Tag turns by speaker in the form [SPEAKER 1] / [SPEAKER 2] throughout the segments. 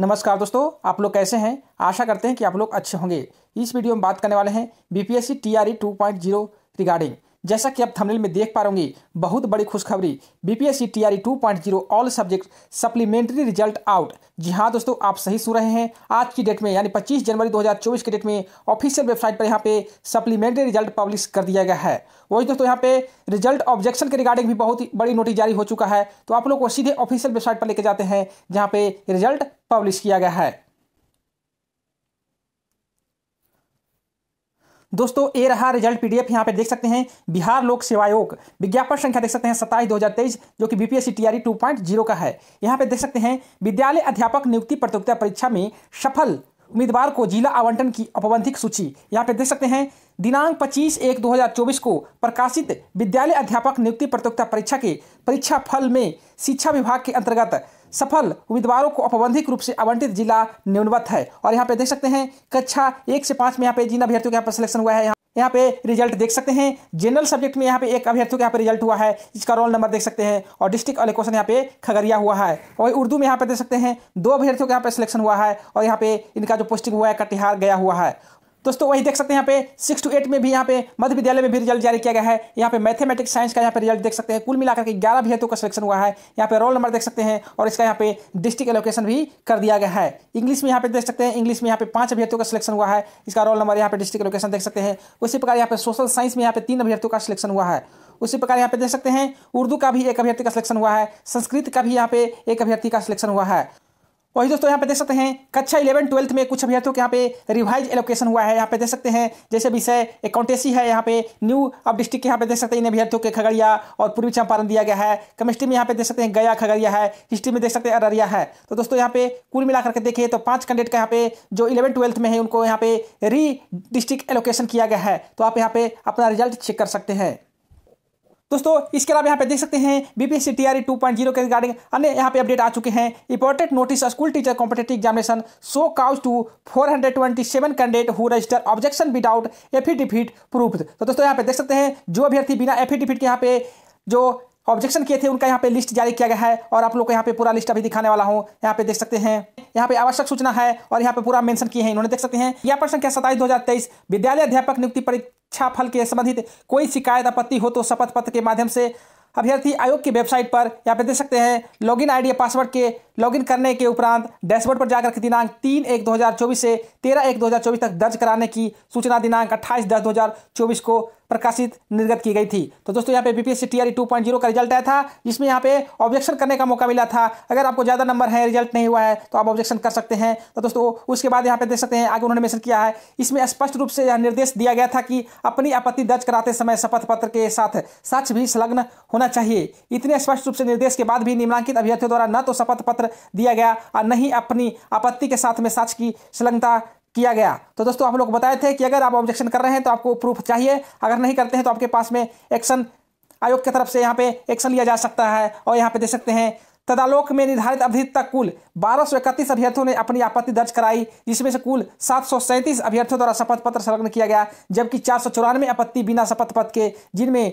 [SPEAKER 1] नमस्कार दोस्तों आप लोग कैसे हैं आशा करते हैं कि आप लोग अच्छे होंगे इस वीडियो में बात करने वाले हैं बीपीएससी टीआरई 2.0 रिगार्डिंग जैसा कि आप थंबनेल में देख पा रहे बहुत बड़ी खुशखबरी BPSC TRE 2.0 all subject supplementary result out जी हाँ दोस्तों आप सही सुन रहे हैं आज की डेट में यानी 25 जनवरी 2024 के डेट में ऑफिशियल वेबसाइट पर यहाँ पे सप्लीमेंट्री रिजल्ट पब्लिश कर दिया गया है वही दोस्तों यहाँ पे रिजल्ट ऑब्जेक्शन के रिगार्डिंग भी बहुत बड़ी नोटिस जारी हो चुका है तो आप लोग को सीधे ऑफिशियल वेबसाइट पर लेके जाते हैं जहाँ पे रिजल्ट पब्लिश किया गया है दोस्तों ए रहा रिजल्ट पीडीएफ यहाँ पे देख सकते हैं बिहार लोक सेवा आयोग विज्ञापन संख्या देख सकते हैं सत्ताईस दो जो कि बीपीएससी टीआरई 2.0 का है यहाँ पे देख सकते हैं विद्यालय अध्यापक नियुक्ति प्रतियोगिता परीक्षा में सफल उम्मीदवार को जिला आवंटन की अपबंधिक सूची यहाँ पे देख सकते हैं दिनांक 25 एक 2024 को प्रकाशित विद्यालय अध्यापक नियुक्ति प्रतियोगिता परीक्षा के परीक्षा फल में शिक्षा विभाग के अंतर्गत सफल उम्मीदवारों को अपबंधिक रूप से आवंटित जिला न्यूनवत है और यहाँ पे देख सकते हैं कक्षा एक से पांच में यहाँ पे जिन अभ्यर्थियों के यहाँ पर सिलेक्शन हुआ है यहाँ यहाँ पे रिजल्ट देख सकते हैं जनरल सब्जेक्ट में यहाँ पे एक अभ्यर्थियों के यहाँ पे रिजल्ट हुआ है इसका रोल नंबर देख सकते हैं और डिस्ट्रिक्ट वाले क्वेश्चन यहाँ पे खगड़िया हुआ है और उर्दू में यहाँ पे देख सकते हैं दो अभ्यर्थियों के यहाँ पे सिलेक्शन हुआ है और यहाँ पे इनका जो पोस्टिंग हुआ है कटिहार गया हुआ है दोस्तों वही देख सकते हैं यहाँ पे सिक्स टू एट में भी यहाँ पे मध्य विद्यालय में भी रिजल्ट जारी किया गया है यहाँ पे मैथमेटिक्स साइंस का यहाँ पे रिजल्ट देख सकते हैं कुल मिलाकर के ग्यारह अभ्यर्थियों का सिलेक्शन हुआ है यहाँ पे रोल नंबर देख सकते हैं और इसका यहाँ पे डिस्ट्रिक्ट एलोकेशन भी कर दिया गया है इंग्लिश में यहाँ पे देख सकते हैं इंग्लिश में यहाँ पे पांच अभ्यर्थियों का सिलेक्शन हुआ है इसका रोल नंबर यहाँ पे डिस्ट्रिक्ट एलोकेशन देख सकते हैं उसी प्रकार यहाँ पे सोशल साइंस में यहाँ पे तीन अभ्यर्थियों का सिलेक्शन हुआ है उसी प्रकार यहाँ पे देख सकते हैं उर्दू का भी एक अभ्यर्थी का सिलेक्शन हुआ है संस्कृत का भी यहाँ पे एक अभ्यर्थी का सिलेक्शन हुआ है वही दोस्तों यहाँ पे देख सकते हैं कक्षा इलेवन ट्वेल्थ में कुछ अभ्यर्थियों के यहाँ पे रिवाइज एलोकेशन हुआ है यहाँ पे देख सकते हैं जैसे विषय अकाउंटेसी है यहाँ पे न्यू अब डिस्ट्रिक्ट के यहाँ पे देख सकते हैं इन अभ्यर्थियों के खगड़िया और पूर्वी चंपारण दिया गया है केमिस्ट्री में यहाँ पे देख सकते हैं गया खगड़िया है हिस्ट्री में देख सकते हैं अररिया है तो दोस्तों यहाँ पे कुल मिलाकर के देखिए तो पाँच कैंडिडेट का यहाँ पे जो इलेवन ट्वेल्थ में है उनको यहाँ पे री डिस्ट्रिक्ट एलोकेशन किया गया है तो आप यहाँ पे अपना रिजल्ट चेक कर सकते हैं दोस्तों इसके अलावा यहाँ पे देख सकते हैं बीपीएससी टीआरई 2.0 के रिगार्डिंग अन्य यहाँ पे अपडेट आ चुके हैं important notice school teacher competitive examination so काउस टू 427 candidate who register objection without affidavit proof तो दोस्तों यहाँ पे देख सकते हैं जो अभ्यर्थी बिना एफिडेविट के यहाँ पे जो ऑब्जेक्शन किए थे उनका यहाँ पे लिस्ट जारी किया गया है और आप लोग को यहाँ पे पूरा लिस्ट अभी दिखाने वाला हूँ यहाँ पे देख सकते हैं यहाँ पे आवश्यक सूचना है और यहाँ पे पूरा मेंशन किए हैं इन्होंने देख सकते हैं प्रश्न क्या सताईस दो विद्यालय अध्यापक नियुक्ति इच्छा फल के संबंधित कोई शिकायत आपत्ति हो तो शपथ पत्र के माध्यम से अभ्यर्थी आयोग की वेबसाइट पर यहाँ पे देख सकते हैं लॉगिन आईडी या पासवर्ड के लॉगिन करने के उपरांत डैशबोर्ड पर जाकर दिनांक तीन एक चौबीस से तेरह एक चौबीस तक दर्ज कराने की सूचना दिनांक अट्ठाईस दस चौबीस को प्रकाशित निर्गत की गई थी तो दोस्तों यहाँ पे बीपीएससी पॉइंट जीरो का रिजल्ट आया था जिसमें यहाँ पे ऑब्जेक्शन करने का मौका मिला था अगर आपको ज़्यादा नंबर है रिजल्ट नहीं हुआ है तो आप ऑब्जेक्शन कर सकते हैं तो दोस्तों उसके बाद यहाँ पे देख सकते हैं आगे उन्होंने मैसेज किया है इसमें स्पष्ट रूप से यह निर्देश दिया गया था कि अपनी आपत्ति दर्ज कराते समय शपथ पत्र के साथ सच भी संलग्न होना चाहिए इतने स्पष्ट रूप से निर्देश के बाद भी निम्नांकित अभ्यर्थियों द्वारा न तो शपथ पत्र दिया गया और न ही अपनी आपत्ति के साथ में साक्ष की संलग्नता किया गया तो दोस्तों आप लोग बताए थे कि अगर आप ऑब्जेक्शन कर रहे हैं तो आपको प्रूफ चाहिए अगर नहीं करते हैं तो आपके पास में एक्शन आयोग की तरफ से यहाँ पे एक्शन लिया जा सकता है और यहाँ पे देख सकते हैं तदालोक में निर्धारित अवधि तक कुल बारह सौ इकतीस अभ्यर्थियों ने अपनी आपत्ति दर्ज कराई जिसमें से कुल सात सौ सैंतीस अभ्यर्थियों द्वारा शपथ पत्र संलग्न किया गया जबकि चार सौ चौरानवे आपत्ति बिना शपथ पत्र के जिनमें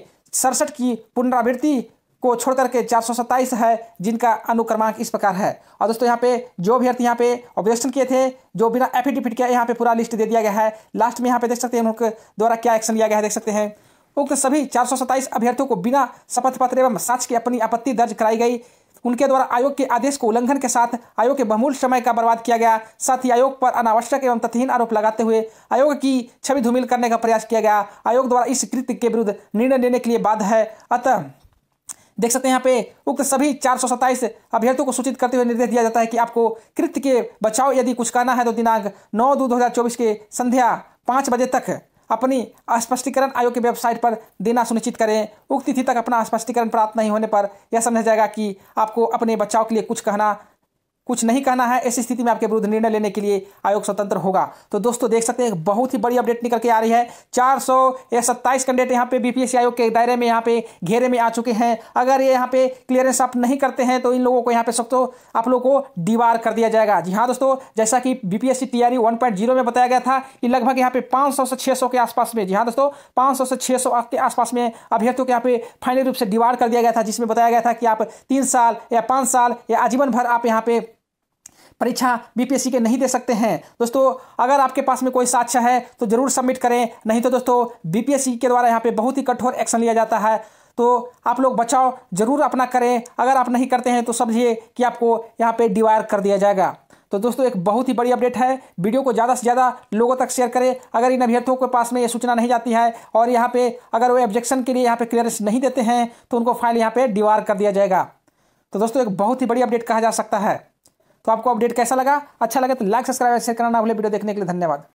[SPEAKER 1] सड़सठ की पुनरावृत्ति को छोड़ करके चार है जिनका अनुक्रमांक इस प्रकार है और दोस्तों यहाँ पे जो भी यहाँ पे ऑब्जेक्शन किए थे जो बिना एफिडेविट किया यहाँ पे पूरा लिस्ट दे दिया गया है लास्ट में यहाँ पे देख सकते हैं उनके द्वारा क्या एक्शन लिया गया है देख सकते हैं उक्त सभी चार अभ्यर्थियों को बिना शपथ पत्र एवं साक्ष की अपनी आपत्ति दर्ज कराई गई उनके द्वारा आयोग के आदेश को उल्लंघन के साथ आयोग के बहुमूल समय का बर्बाद किया गया साथ ही आयोग पर अनावश्यक एवं तथहीन आरोप लगाते हुए आयोग की छवि धूमिल करने का प्रयास किया गया आयोग द्वारा इस कृत्य के विरुद्ध निर्णय लेने के लिए बाध्य है अतः देख सकते हैं यहाँ पे उक्त सभी चार सौ सत्ताईस अभ्यर्थियों को सूचित करते हुए निर्देश दिया जाता है कि आपको कृत्य के बचाव यदि कुछ करना है तो दिनांक नौ दो दो हज़ार चौबीस के संध्या पाँच बजे तक अपनी स्पष्टीकरण आयोग की वेबसाइट पर देना सुनिश्चित करें उक्त तिथि तक अपना स्पष्टीकरण प्राप्त नहीं होने पर यह समझा जाएगा कि आपको अपने बचाव के लिए कुछ कहना कुछ नहीं कहना है ऐसी स्थिति में आपके विरुद्ध निर्णय लेने के लिए आयोग स्वतंत्र होगा तो दोस्तों देख सकते हैं बहुत ही बड़ी अपडेट निकल के आ रही है चार सौ या सत्ताईस कैंडिडेट यहाँ पे बीपीएससी आयोग के दायरे में यहाँ पे घेरे में आ चुके हैं अगर ये यहाँ पे क्लियरेंस आप नहीं करते हैं तो इन लोगों को यहाँ पे सब तो आप लोगों को दीवार कर दिया जाएगा जी हाँ दोस्तों जैसा कि बीपीएससी टीआरई वन में बताया गया था कि लगभग यहाँ पे सौ से सौ के आसपास में जी हाँ दोस्तों सौ से सौ के आसपास में अभ्यर्थियों के यहाँ पे फाइनल रूप से दीवार कर दिया गया था जिसमें बताया गया था कि आप तीन साल या पाँच साल या आजीवन भर आप यहाँ पे परीक्षा बीपीएससी के नहीं दे सकते हैं दोस्तों अगर आपके पास में कोई साक्ष्य है तो ज़रूर सबमिट करें नहीं तो दोस्तों बीपीएससी के द्वारा यहाँ पे बहुत ही कठोर एक्शन लिया जाता है तो आप लोग बचाव ज़रूर अपना करें अगर आप नहीं करते हैं तो समझिए कि आपको यहाँ पे डिवायर कर दिया जाएगा तो दोस्तों एक बहुत ही बड़ी अपडेट है वीडियो को ज़्यादा से ज़्यादा लोगों तक शेयर करें अगर इन अभ्यर्थियों के पास में ये सूचना नहीं जाती है और यहाँ पे अगर वो ऑब्जेक्शन के लिए यहाँ पे क्लियरेंस नहीं देते हैं तो उनको फाइल यहाँ पे डिवार कर दिया जाएगा तो दोस्तों एक बहुत ही बड़ी अपडेट कहा जा सकता है तो आपको अपडेट कैसा लगा अच्छा लगा तो लाइक सब्सक्राइब शेयर करना ना भूले वीडियो देखने के लिए धन्यवाद